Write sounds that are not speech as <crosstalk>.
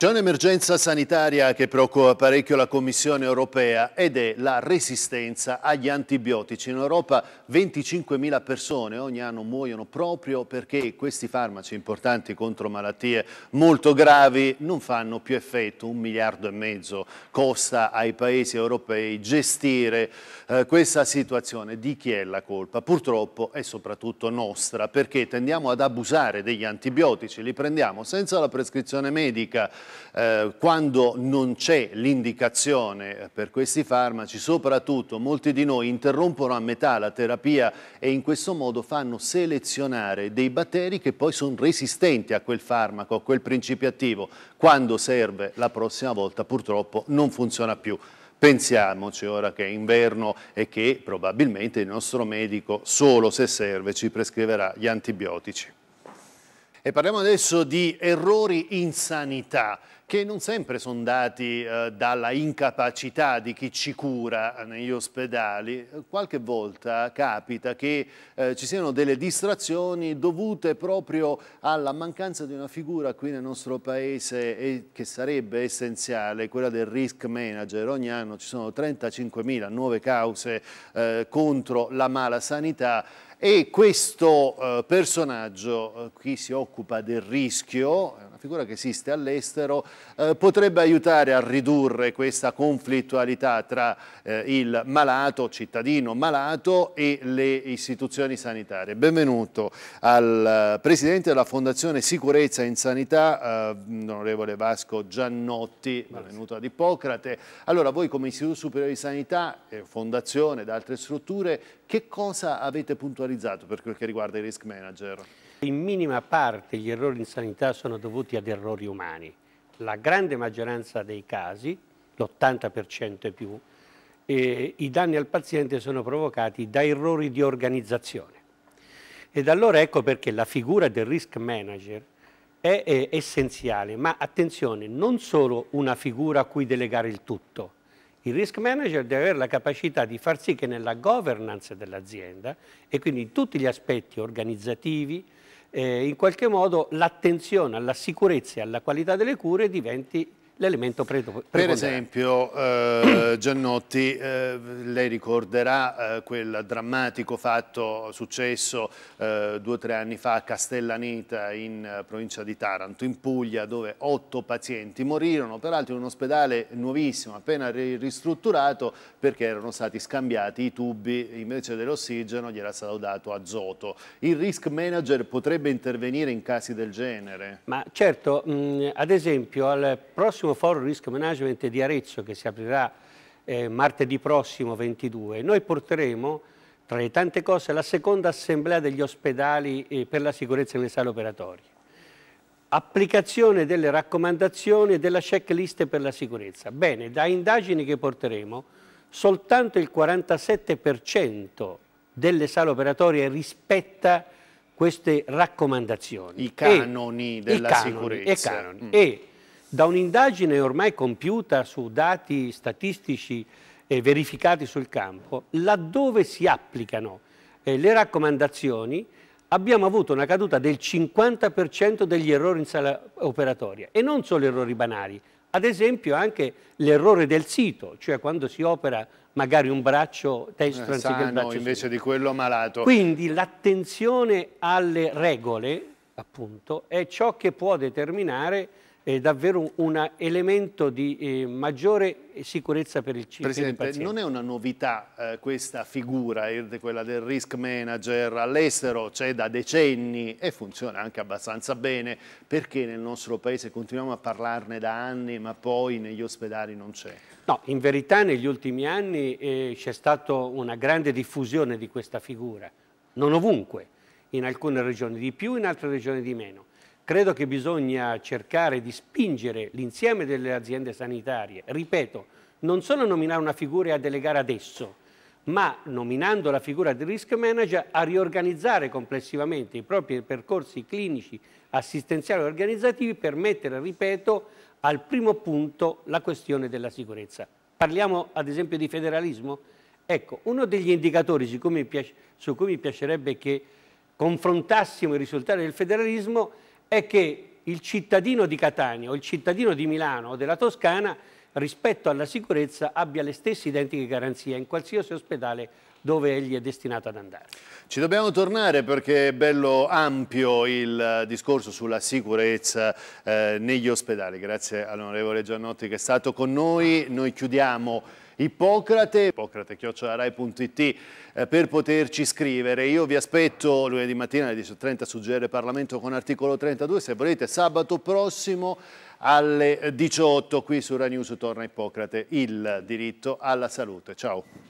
C'è un'emergenza sanitaria che preoccupa parecchio la Commissione europea ed è la resistenza agli antibiotici. In Europa 25.000 persone ogni anno muoiono proprio perché questi farmaci importanti contro malattie molto gravi non fanno più effetto. Un miliardo e mezzo costa ai paesi europei gestire eh, questa situazione. Di chi è la colpa? Purtroppo è soprattutto nostra perché tendiamo ad abusare degli antibiotici, li prendiamo senza la prescrizione medica eh, quando non c'è l'indicazione eh, per questi farmaci, soprattutto molti di noi interrompono a metà la terapia e in questo modo fanno selezionare dei batteri che poi sono resistenti a quel farmaco, a quel principio attivo. Quando serve la prossima volta purtroppo non funziona più. Pensiamoci ora che è inverno e che probabilmente il nostro medico solo se serve ci prescriverà gli antibiotici. E parliamo adesso di errori in sanità che non sempre sono dati eh, dalla incapacità di chi ci cura negli ospedali. Qualche volta capita che eh, ci siano delle distrazioni dovute proprio alla mancanza di una figura qui nel nostro paese e che sarebbe essenziale, quella del risk manager. Ogni anno ci sono 35.000 nuove cause eh, contro la mala sanità e questo eh, personaggio, qui eh, si occupa del rischio, eh, figura che esiste all'estero, eh, potrebbe aiutare a ridurre questa conflittualità tra eh, il malato, cittadino malato e le istituzioni sanitarie. Benvenuto al eh, Presidente della Fondazione Sicurezza in Sanità, eh, onorevole Vasco Giannotti, benvenuto ad Ippocrate. Allora voi come Istituto Superiore di Sanità, Fondazione ed altre strutture, che cosa avete puntualizzato per quel che riguarda i risk manager? In minima parte gli errori in sanità sono dovuti ad errori umani. La grande maggioranza dei casi, l'80% e più, eh, i danni al paziente sono provocati da errori di organizzazione. Ed allora ecco perché la figura del risk manager è, è essenziale, ma attenzione, non solo una figura a cui delegare il tutto, il risk manager deve avere la capacità di far sì che nella governance dell'azienda e quindi in tutti gli aspetti organizzativi, eh, in qualche modo l'attenzione alla sicurezza e alla qualità delle cure diventi l'elemento predominante. Per esempio eh, <clears throat> Giannotti, eh, lei ricorderà eh, quel drammatico fatto successo eh, due o tre anni fa a Castellaneta in eh, provincia di Taranto, in Puglia, dove otto pazienti morirono, peraltro in un ospedale nuovissimo, appena ristrutturato, perché erano stati scambiati i tubi, invece dell'ossigeno gli era stato dato azoto. Il risk manager potrebbe intervenire in casi del genere? Ma certo, mh, mm, ad esempio al prossimo prossimo forum Risk Management di Arezzo che si aprirà eh, martedì prossimo 22, noi porteremo tra le tante cose la seconda assemblea degli ospedali eh, per la sicurezza nelle sale operatorie. Applicazione delle raccomandazioni e della checklist per la sicurezza. Bene, da indagini che porteremo, soltanto il 47% delle sale operatorie rispetta queste raccomandazioni. I canoni e, della i canoni, sicurezza. E, canoni. Mm. e da un'indagine ormai compiuta su dati statistici eh, verificati sul campo, laddove si applicano eh, le raccomandazioni, abbiamo avuto una caduta del 50% degli errori in sala operatoria e non solo errori banali, ad esempio anche l'errore del sito, cioè quando si opera magari un braccio destro eh, anziché il braccio invece sito. di quello malato. Quindi l'attenzione alle regole, appunto, è ciò che può determinare eh, davvero un elemento di eh, maggiore sicurezza per il cittadino. Presidente, per non è una novità eh, questa figura, eh, quella del risk manager all'estero, c'è da decenni e funziona anche abbastanza bene, perché nel nostro paese continuiamo a parlarne da anni ma poi negli ospedali non c'è? No, in verità negli ultimi anni eh, c'è stata una grande diffusione di questa figura, non ovunque, in alcune regioni di più, in altre regioni di meno Credo che bisogna cercare di spingere l'insieme delle aziende sanitarie, ripeto, non solo a nominare una figura e a delegare adesso, ma nominando la figura di risk manager a riorganizzare complessivamente i propri percorsi clinici, assistenziali e organizzativi per mettere, ripeto, al primo punto la questione della sicurezza. Parliamo ad esempio di federalismo? Ecco, uno degli indicatori su cui mi, piacerebbe che confrontassimo i risultati del federalismo è che il cittadino di Catania o il cittadino di Milano o della Toscana rispetto alla sicurezza abbia le stesse identiche garanzie in qualsiasi ospedale dove egli è destinato ad andare. Ci dobbiamo tornare perché è bello ampio il eh, discorso sulla sicurezza eh, negli ospedali. Grazie all'onorevole Giannotti che è stato con noi. Noi chiudiamo Ippocrate, ippocrate.it eh, per poterci scrivere. Io vi aspetto lunedì mattina alle 10.30 su GR Parlamento con articolo 32, se volete sabato prossimo alle 18 qui su Ranews torna Ippocrate, il diritto alla salute. Ciao.